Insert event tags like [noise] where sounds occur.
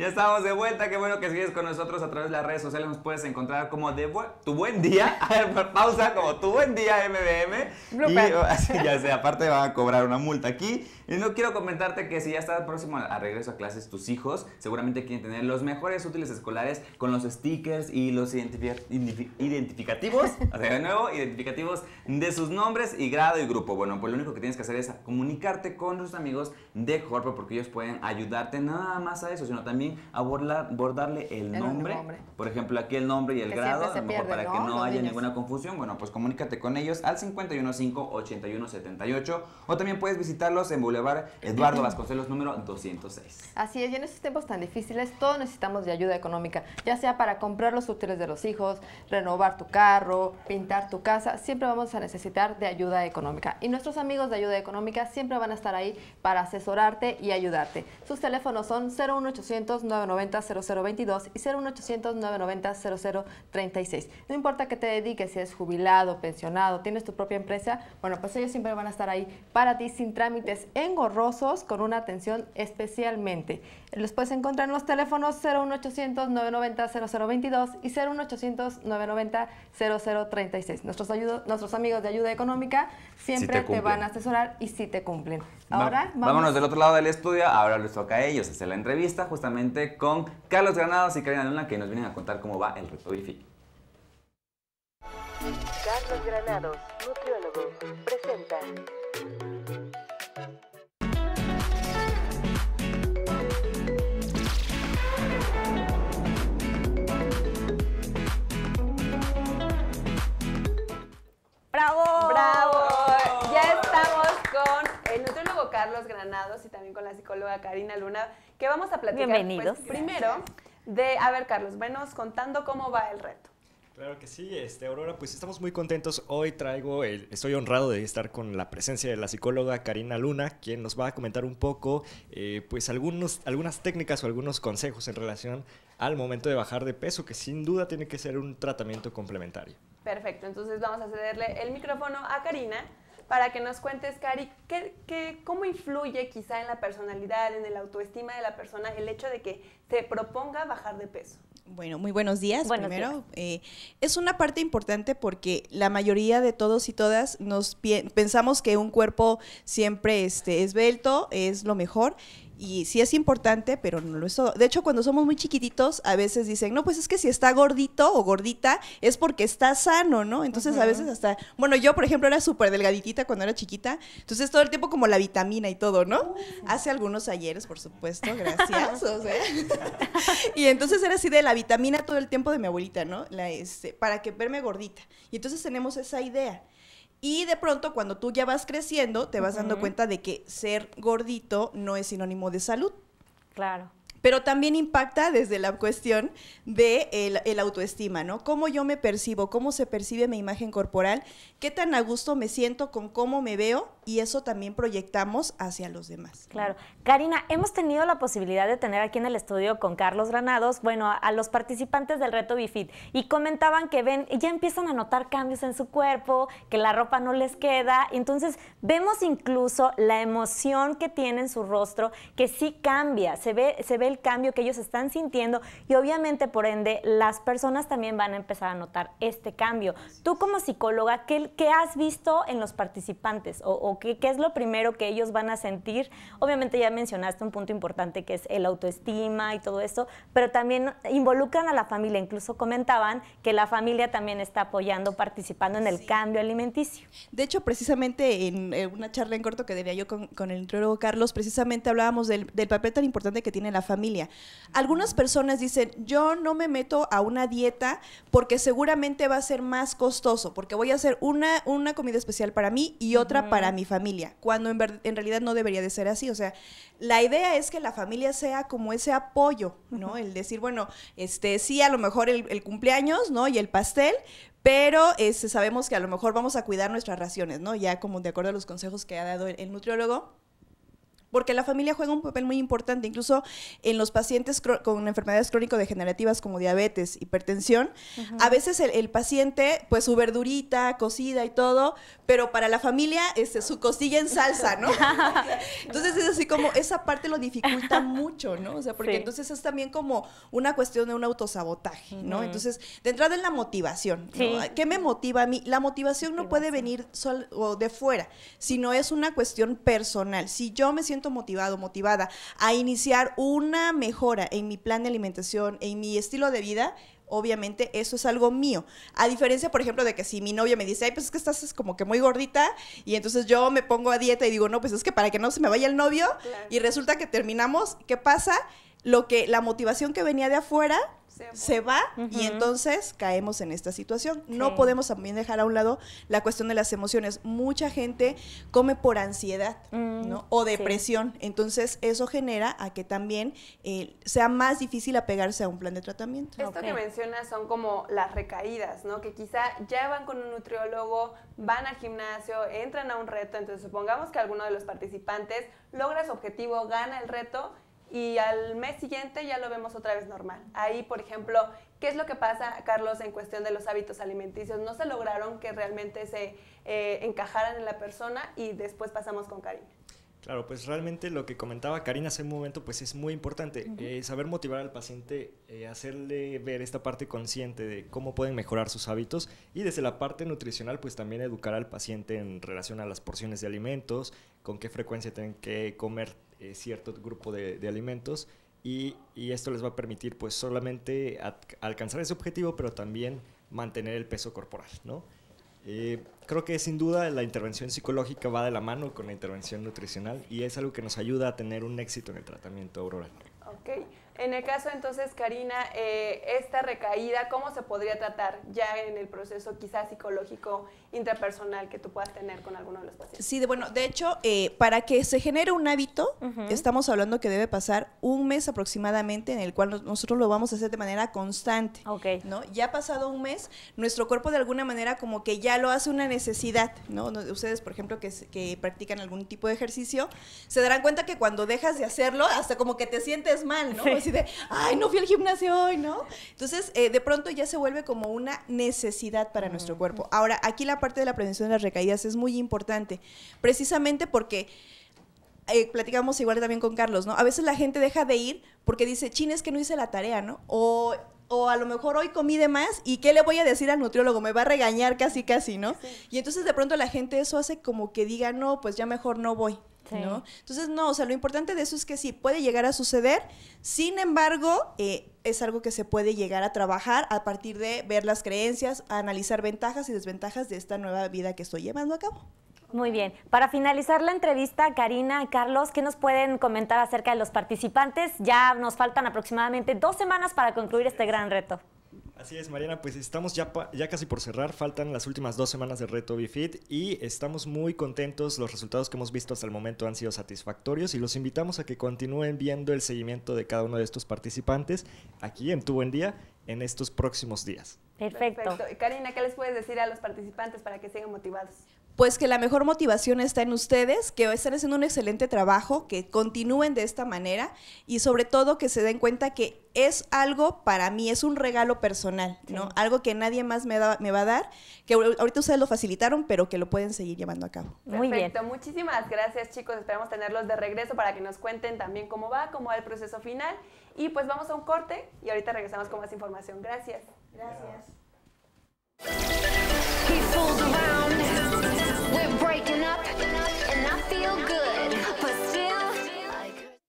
Ya estamos de vuelta, qué bueno que sigues con nosotros a través de las redes sociales. Nos puedes encontrar como de tu buen día, [laughs] a ver, pausa, como tu buen día MBM. Y, [laughs] ya sé, aparte van a cobrar una multa aquí. Y no quiero comentarte que si ya estás próximo a regreso a clases, tus hijos seguramente quieren tener los mejores útiles escolares con los stickers y los identificativos, [laughs] o sea, de nuevo, identificativos de sus nombres y grado y grupo. Bueno, pues lo único que tienes que hacer es comunicarte con tus amigos de Corpo porque ellos pueden ayudarte nada más a eso, sino también a abordarle el, nombre, por ejemplo aquí el nombre y el grado, para que no haya ninguna confusión, bueno pues comunícate con ellos al 515-8178 o también puedes visitarlos en Boulevard Eduardo Vasconcelos número 206. Así es, y en estos tiempos tan difíciles todos necesitamos de ayuda económica, ya sea para comprar los útiles de los hijos, renovar tu carro, pintar tu casa, siempre vamos a necesitar de ayuda económica y nuestros amigos de ayuda económica siempre van a estar ahí para asesorarte y ayudarte. Sus teléfonos son 01800 990-0022 y 01800-990-0036. No importa que te dediques, si eres jubilado, pensionado, tienes tu propia empresa, bueno, pues ellos siempre van a estar ahí para ti sin trámites engorrosos con una atención especialmente. Los puedes encontrar en los teléfonos 01800-990-0022 y 01800-990-0036. Nuestros, nuestros amigos de ayuda económica siempre te, van a asesorar y si te cumplen. Ahora, vamos. vámonos del otro lado del estudio, ahora les toca a ellos hacer la entrevista justamente con Carlos Granados y Karina Luna, que nos vienen a contar cómo va el reto Bifi. Carlos Granados, nutriólogo, presenta. Granados y también con la psicóloga Karina Luna, que vamos a platicar. Pues, Bienvenidos. primero, de, a ver, Carlos, venos contando cómo va el reto. Claro que sí, este, Aurora, pues estamos muy contentos. Hoy traigo, el, estoy honrado de estar con la presencia de la psicóloga Karina Luna, quien nos va a comentar un poco, eh, pues algunos, algunas técnicas o algunos consejos en relación al momento de bajar de peso, que sin duda tiene que ser un tratamiento complementario. Perfecto, entonces vamos a cederle el micrófono a Karina para que nos cuentes, Cari, ¿qué, qué, cómo influye quizá en la personalidad, en el autoestima de la persona, el hecho de que se proponga bajar de peso. Bueno, muy buenos días. primero, eh, es una parte importante porque la mayoría de todos y todas nos pensamos que un cuerpo siempre este, esbelto es lo mejor y sí es importante, pero no lo es todo. De hecho, cuando somos muy chiquititos, a veces dicen, no, pues es que si está gordito o gordita, es porque está sano, ¿no? Entonces, a veces hasta, bueno, yo, por ejemplo, era súper delgaditita cuando era chiquita, entonces todo el tiempo como la vitamina y todo, ¿no? Hace algunos ayeres, por supuesto, gracias. [laughs] y entonces era así de la vitamina todo el tiempo de mi abuelita, ¿no? La, este, para que verme gordita. Y entonces tenemos esa idea. Y de pronto, cuando tú ya vas creciendo, te vas dando cuenta de que ser gordito no es sinónimo de salud. Claro pero también impacta desde la cuestión de el, autoestima, ¿no? Cómo yo me percibo, cómo se percibe mi imagen corporal, qué tan a gusto me siento con cómo me veo y eso también proyectamos hacia los demás. Claro. Karina, hemos tenido la posibilidad de tener aquí en el estudio con Carlos Granados, bueno, a, los participantes del reto Bifit y comentaban que ven, ya empiezan a notar cambios en su cuerpo, que la ropa no les queda, entonces vemos incluso la emoción que tiene en su rostro que sí cambia, se ve se ve el cambio que ellos están sintiendo y obviamente por ende las personas también van a empezar a notar este cambio. Tú como psicóloga, ¿qué, qué has visto en los participantes o, qué, qué, es lo primero que ellos van a sentir? Obviamente ya mencionaste un punto importante que es el autoestima y todo eso pero también involucran a la familia, incluso comentaban que la familia también está apoyando, participando en el cambio alimenticio. De hecho, precisamente en, eh, una charla en corto que debía yo con, el nutriólogo Carlos, precisamente hablábamos del, del papel tan importante que tiene la familia algunas personas dicen, yo no me meto a una dieta porque seguramente va a ser más costoso, porque voy a hacer una, una comida especial para mí y otra para mi familia, cuando en, realidad no debería de ser así. O sea, la idea es que la familia sea como ese apoyo, ¿no? El decir, bueno, este, sí, a lo mejor el, cumpleaños, ¿no? Y el pastel, pero este, sabemos que a lo mejor vamos a cuidar nuestras raciones, ¿no? Ya como de acuerdo a los consejos que ha dado el nutriólogo porque la familia juega un papel muy importante, incluso en los pacientes con enfermedades crónico-degenerativas como diabetes, hipertensión, a veces el, paciente, pues su verdurita, cocida y todo, pero para la familia, este, su costilla en salsa, ¿no? [laughs] entonces es así como, esa parte lo dificulta mucho, ¿no? O sea, porque entonces es también como una cuestión de un autosabotaje, ¿no? Entonces, de entrada en la motivación, ¿qué me motiva a mí? La motivación no puede venir solo de fuera, sino es una cuestión personal. Si yo me siento motivado, motivada a iniciar una mejora en mi plan de alimentación, en mi estilo de vida, obviamente eso es algo mío. A diferencia, por ejemplo, de que si mi novia me dice, ay, pues es que estás como que muy gordita, y entonces yo me pongo a dieta y digo, no, pues es que para que no se me vaya el novio, y resulta que terminamos, ¿qué pasa? Lo que, la motivación que venía de afuera se, va y entonces caemos en esta situación. No podemos también dejar a un lado la cuestión de las emociones. Mucha gente come por ansiedad mm, o depresión, entonces eso genera a que también eh, sea más difícil apegarse a un plan de tratamiento. Esto que mencionas son como las recaídas, ¿no? que quizá ya van con un nutriólogo, van al gimnasio, entran a un reto, entonces supongamos que alguno de los participantes logra su objetivo, gana el reto, y al mes siguiente ya lo vemos otra vez normal. Ahí, por ejemplo, ¿qué es lo que pasa, Carlos, en cuestión de los hábitos alimenticios? No se lograron que realmente se eh, encajaran en la persona y después pasamos con Karina. Claro, pues realmente lo que comentaba Karina hace un momento, pues es muy importante. Eh, saber motivar al paciente, eh, hacerle ver esta parte consciente de cómo pueden mejorar sus hábitos y desde la parte nutricional, pues también educar al paciente en relación a las porciones de alimentos, con qué frecuencia tienen que comer eh, cierto grupo de, alimentos y, esto les va a permitir pues solamente alcanzar ese objetivo, pero también mantener el peso corporal, ¿no? Eh, creo que sin duda la intervención psicológica va de la mano con la intervención nutricional y es algo que nos ayuda a tener un éxito en el tratamiento oral. Ok. En el caso entonces, Karina, eh, esta recaída, ¿cómo se podría tratar ya en el proceso quizás psicológico intrapersonal que tú puedas tener con alguno de los pacientes? Sí, de, bueno, de hecho, eh, para que se genere un hábito, estamos hablando que debe pasar un mes aproximadamente en el cual nosotros lo vamos a hacer de manera constante. Ok. ¿no? Ya pasado un mes, nuestro cuerpo de alguna manera como que ya lo hace una necesidad, ¿no? Ustedes, por ejemplo, que practican algún tipo de ejercicio, se darán cuenta que cuando dejas de hacerlo, hasta como que te sientes mal, ¿no? Así de, ay, no fui al gimnasio hoy, ¿no? Entonces, eh, de pronto ya se vuelve como una necesidad para nuestro cuerpo. Ahora, aquí la parte de la prevención de las recaídas es muy importante, precisamente porque... Eh, platicamos igual también con Carlos, ¿no? A veces la gente deja de ir porque dice, chin, es que no hice la tarea, ¿no? O a lo mejor hoy comí de más y qué le voy a decir al nutriólogo, me va a regañar casi casi, ¿no? Y entonces de pronto la gente eso hace como que diga, no, pues ya mejor no voy, entonces, no, o sea, lo importante de eso es que sí, puede llegar a suceder, sin embargo, eh, es algo que se puede llegar a trabajar a partir de ver las creencias, analizar ventajas y desventajas de esta nueva vida que estoy llevando a cabo. Muy bien. Para finalizar la entrevista, Karina, Carlos, ¿qué nos pueden comentar acerca de los participantes? Ya nos faltan aproximadamente dos semanas para concluir este gran reto. Así es, Mariana, pues estamos ya, ya casi por cerrar, faltan las últimas dos semanas de reto BFIT y estamos muy contentos, los resultados que hemos visto hasta el momento han sido satisfactorios y los invitamos a que continúen viendo el seguimiento de cada uno de estos participantes aquí en Tu Buen Día en estos próximos días. Perfecto. Karina, ¿qué les puedes decir a los participantes para que sigan motivados? pues que la mejor motivación está en ustedes, que están haciendo un excelente trabajo, que continúen de esta manera y sobre todo que se den cuenta que es algo para mí, es un regalo personal, ¿no? Algo que nadie más me, me va a dar, que ahorita ustedes lo facilitaron, pero que lo pueden seguir llevando a cabo. Muy Perfecto, bien. muchísimas gracias chicos, esperamos tenerlos de regreso para que nos cuenten también cómo va, cómo va el proceso final y pues vamos a un corte y ahorita regresamos con más información. Gracias. Gracias. we're breaking up, and I feel good.